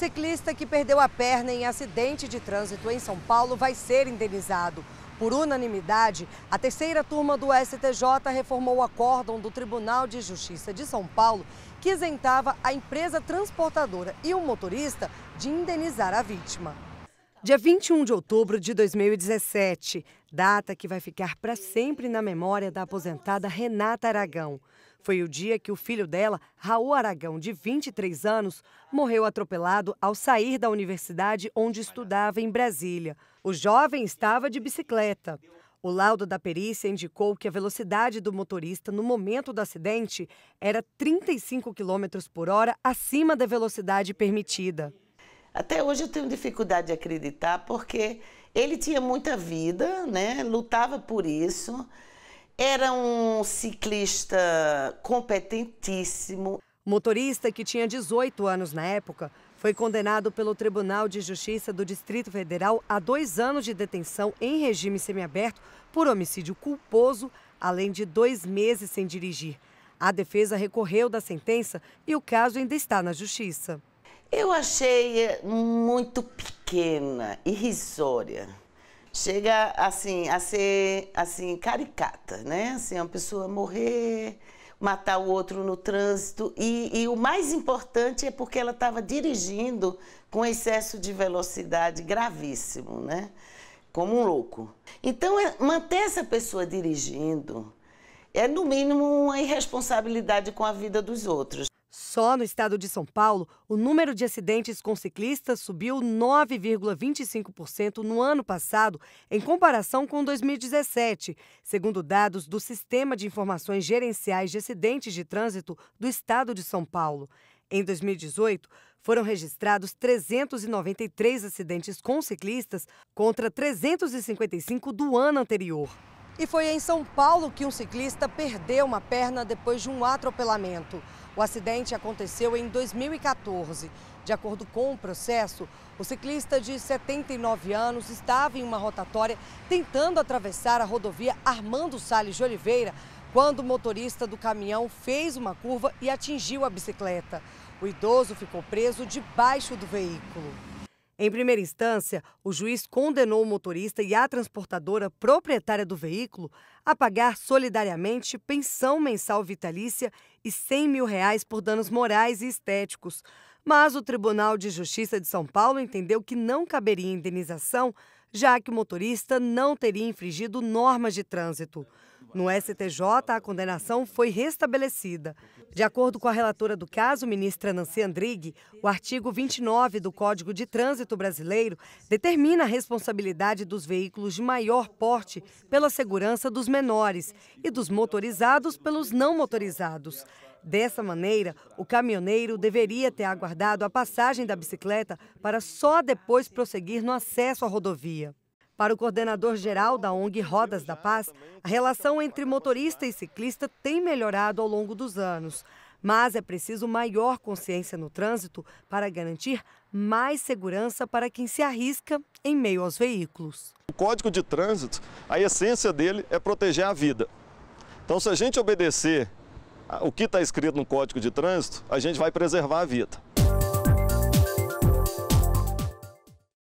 Ciclista que perdeu a perna em acidente de trânsito em São Paulo vai ser indenizado. Por unanimidade, a terceira turma do STJ reformou o acórdão do Tribunal de Justiça de São Paulo, que isentava a empresa transportadora e o motorista de indenizar a vítima. Dia 21 de outubro de 2017, data que vai ficar para sempre na memória da aposentada Renata Aragão. Foi o dia que o filho dela, Raul Aragão, de 23 anos, morreu atropelado ao sair da universidade onde estudava em Brasília. O jovem estava de bicicleta. O laudo da perícia indicou que a velocidade do motorista no momento do acidente era 35 km por hora acima da velocidade permitida. Até hoje eu tenho dificuldade de acreditar, porque ele tinha muita vida, né? lutava por isso, era um ciclista competentíssimo. motorista, que tinha 18 anos na época, foi condenado pelo Tribunal de Justiça do Distrito Federal a dois anos de detenção em regime semiaberto por homicídio culposo, além de dois meses sem dirigir. A defesa recorreu da sentença e o caso ainda está na Justiça. Eu achei eh, muito pequena, irrisória. Chega assim a ser assim caricata, né? Assim, uma pessoa morrer, matar o outro no trânsito e, e o mais importante é porque ela estava dirigindo com excesso de velocidade gravíssimo, né? Como um louco. Então, é, manter essa pessoa dirigindo é no mínimo uma irresponsabilidade com a vida dos outros. Só no estado de São Paulo, o número de acidentes com ciclistas subiu 9,25% no ano passado, em comparação com 2017, segundo dados do Sistema de Informações Gerenciais de Acidentes de Trânsito do estado de São Paulo. Em 2018, foram registrados 393 acidentes com ciclistas contra 355 do ano anterior. E foi em São Paulo que um ciclista perdeu uma perna depois de um atropelamento. O acidente aconteceu em 2014. De acordo com o processo, o ciclista de 79 anos estava em uma rotatória tentando atravessar a rodovia Armando Salles de Oliveira quando o motorista do caminhão fez uma curva e atingiu a bicicleta. O idoso ficou preso debaixo do veículo. Em primeira instância, o juiz condenou o motorista e a transportadora proprietária do veículo a pagar solidariamente pensão mensal vitalícia e 100 mil reais por danos morais e estéticos. Mas o Tribunal de Justiça de São Paulo entendeu que não caberia indenização, já que o motorista não teria infringido normas de trânsito. No STJ, a condenação foi restabelecida. De acordo com a relatora do caso, ministra Nancy Andrighi, o artigo 29 do Código de Trânsito Brasileiro determina a responsabilidade dos veículos de maior porte pela segurança dos menores e dos motorizados pelos não motorizados. Dessa maneira, o caminhoneiro deveria ter aguardado a passagem da bicicleta para só depois prosseguir no acesso à rodovia. Para o coordenador-geral da ONG Rodas da Paz, a relação entre motorista e ciclista tem melhorado ao longo dos anos. Mas é preciso maior consciência no trânsito para garantir mais segurança para quem se arrisca em meio aos veículos. O Código de Trânsito, a essência dele é proteger a vida. Então, se a gente obedecer o que está escrito no Código de Trânsito, a gente vai preservar a vida.